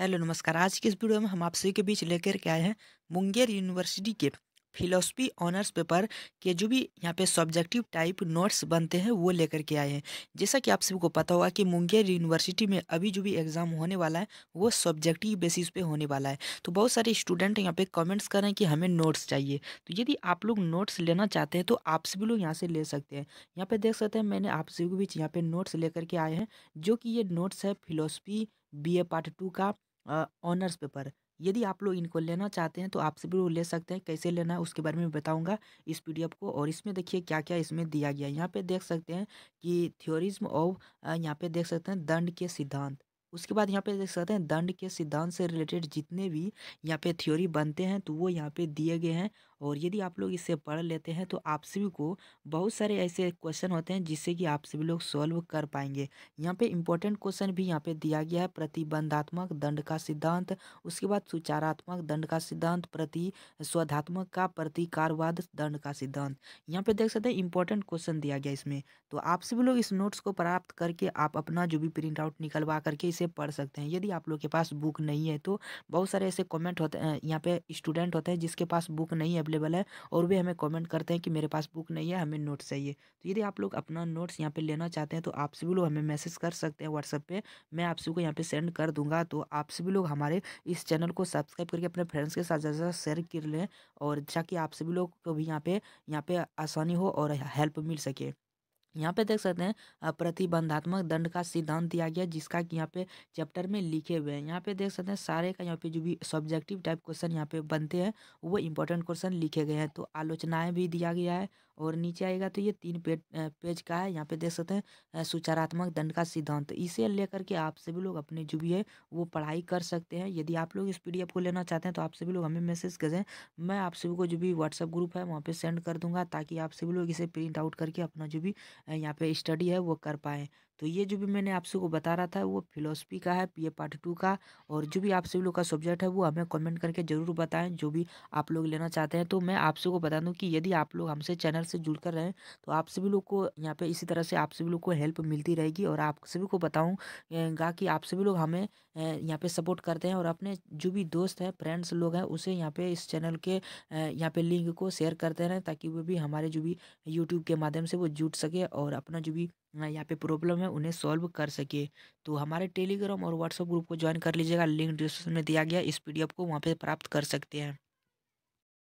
hello नमस्कार आज की इस वीडियो में हम आप सभी के बीच लेकर के आए हैं मुंगेर यूनिवर्सिटी के फिलोसफी ऑनर्स पेपर के जो भी यहाँ पे सब्जेक्टिव टाइप नोट्स बनते हैं वो लेकर के आए हैं जैसा कि आप सभी को पता होगा कि मुंगेर यूनिवर्सिटी में अभी जो भी एग्ज़ाम होने वाला है वो सब्जेक्टिव बेसिस पे होने वाला है तो बहुत सारे स्टूडेंट यहाँ पे कमेंट्स कर रहे हैं कि हमें नोट्स चाहिए तो यदि आप लोग नोट्स लेना चाहते हैं तो आप सभी लोग यहाँ से ले सकते हैं यहाँ पर देख सकते हैं मैंने आप सभी के बीच यहाँ पर नोट्स लेकर के आए हैं जो कि ये नोट्स है फिलोसफी बी पार्ट टू का ऑनर्स पेपर यदि आप लोग इनको लेना चाहते हैं तो आपसे भी वो ले सकते हैं कैसे लेना है उसके बारे में बताऊंगा इस पीडीएफ को और इसमें देखिए क्या क्या इसमें दिया गया है यहाँ पे देख सकते हैं कि थ्योरिज्म ऑफ यहाँ पे देख सकते हैं दंड के सिद्धांत उसके बाद यहाँ पे देख सकते हैं दंड के सिद्धांत से रिलेटेड जितने भी यहाँ पे थ्योरी बनते हैं तो वो यहाँ पे दिए गए हैं और यदि आप लोग इसे पढ़ लेते हैं तो आप सभी को बहुत सारे ऐसे क्वेश्चन होते हैं जिससे कि आप सभी लोग सॉल्व कर पाएंगे यहाँ पे इंपॉर्टेंट क्वेश्चन भी यहाँ पे दिया गया है प्रतिबंधात्मक दंड का सिद्धांत उसके बाद सुचारात्मक दंड का सिद्धांत प्रति स्वधात्मक का प्रतिकारवाद दंड का सिद्धांत यहाँ पे देख सकते हैं इंपॉर्टेंट क्वेश्चन दिया गया इसमें तो आप सभी लोग इस नोट्स को प्राप्त करके आप अपना जो भी प्रिंट आउट निकलवा करके से पढ़ सकते हैं यदि आप लोग के पास बुक नहीं है तो बहुत सारे ऐसे कमेंट होते हैं यहाँ पे स्टूडेंट होते हैं जिसके पास बुक नहीं अवेलेबल है और वे हमें कमेंट करते हैं कि मेरे पास बुक नहीं है हमें नोट्स चाहिए तो यदि आप लोग अपना नोट्स यहाँ पर लेना चाहते हैं तो आप सभी लोग हमें मैसेज कर सकते हैं व्हाट्सएप पर मैं आप सभी को यहाँ पर सेंड कर दूँगा तो आप सभी लोग हमारे इस चैनल को सब्सक्राइब करके अपने फ्रेंड्स के साथ ज़्यादा शेयर कर लें और ताकि आप सभी लोग को भी यहाँ पे यहाँ पर आसानी हो और हेल्प मिल सके यहाँ पे देख सकते हैं प्रतिबंधात्मक दंड का सिद्धांत दिया गया जिसका कि यहाँ पे चैप्टर में लिखे हुए हैं यहाँ पे देख सकते हैं सारे का यहाँ पे जो भी सब्जेक्टिव टाइप क्वेश्चन यहाँ पे बनते हैं वो इंपॉर्टेंट क्वेश्चन लिखे गए हैं तो आलोचनाएं भी दिया गया है और नीचे आएगा तो ये तीन पेज पेज का है यहाँ पे देख सकते हैं सुचारात्मक दंड का सिद्धांत इसे लेकर के आप सभी लोग अपने जो भी है वो पढ़ाई कर सकते हैं यदि आप लोग इस पीडीएफ को लेना चाहते हैं तो आप सभी लोग हमें मैसेज करें मैं आप सभी को जो भी व्हाट्सअप ग्रुप है वहाँ पर सेंड कर दूंगा ताकि आप सभी लोग इसे प्रिंट आउट करके अपना जो भी यहाँ पे स्टडी है वो कर पाएँ तो ये जो भी मैंने आप को बता रहा था वो फिलोसफी का है पीए पार्ट टू का और जो भी आप सभी लोग का सब्जेक्ट है वो हमें कमेंट करके ज़रूर बताएं जो भी आप लोग लेना चाहते हैं तो मैं आप सबको बता दूं कि यदि आप लोग हमसे चैनल से जुड़ कर रहें तो आप सभी लोग को यहाँ पर इसी तरह से आप सभी लोग को हेल्प मिलती रहेगी और आप सभी को बताऊँगा कि आप सभी लोग हमें यहाँ पर सपोर्ट करते हैं और अपने जो भी दोस्त हैं फ्रेंड्स लोग हैं उसे यहाँ पर इस चैनल के यहाँ पर लिंक को शेयर करते रहें ताकि वो भी हमारे जो भी यूट्यूब के माध्यम से वो जुट सके और अपना जो भी यहाँ पे प्रॉब्लम है उन्हें सॉल्व कर सके तो हमारे टेलीग्राम और व्हाट्सअप ग्रुप को ज्वाइन कर लीजिएगा लिंक डिस्क्रिप्शन में दिया गया इस पीडीएफ को वहाँ पे प्राप्त कर सकते हैं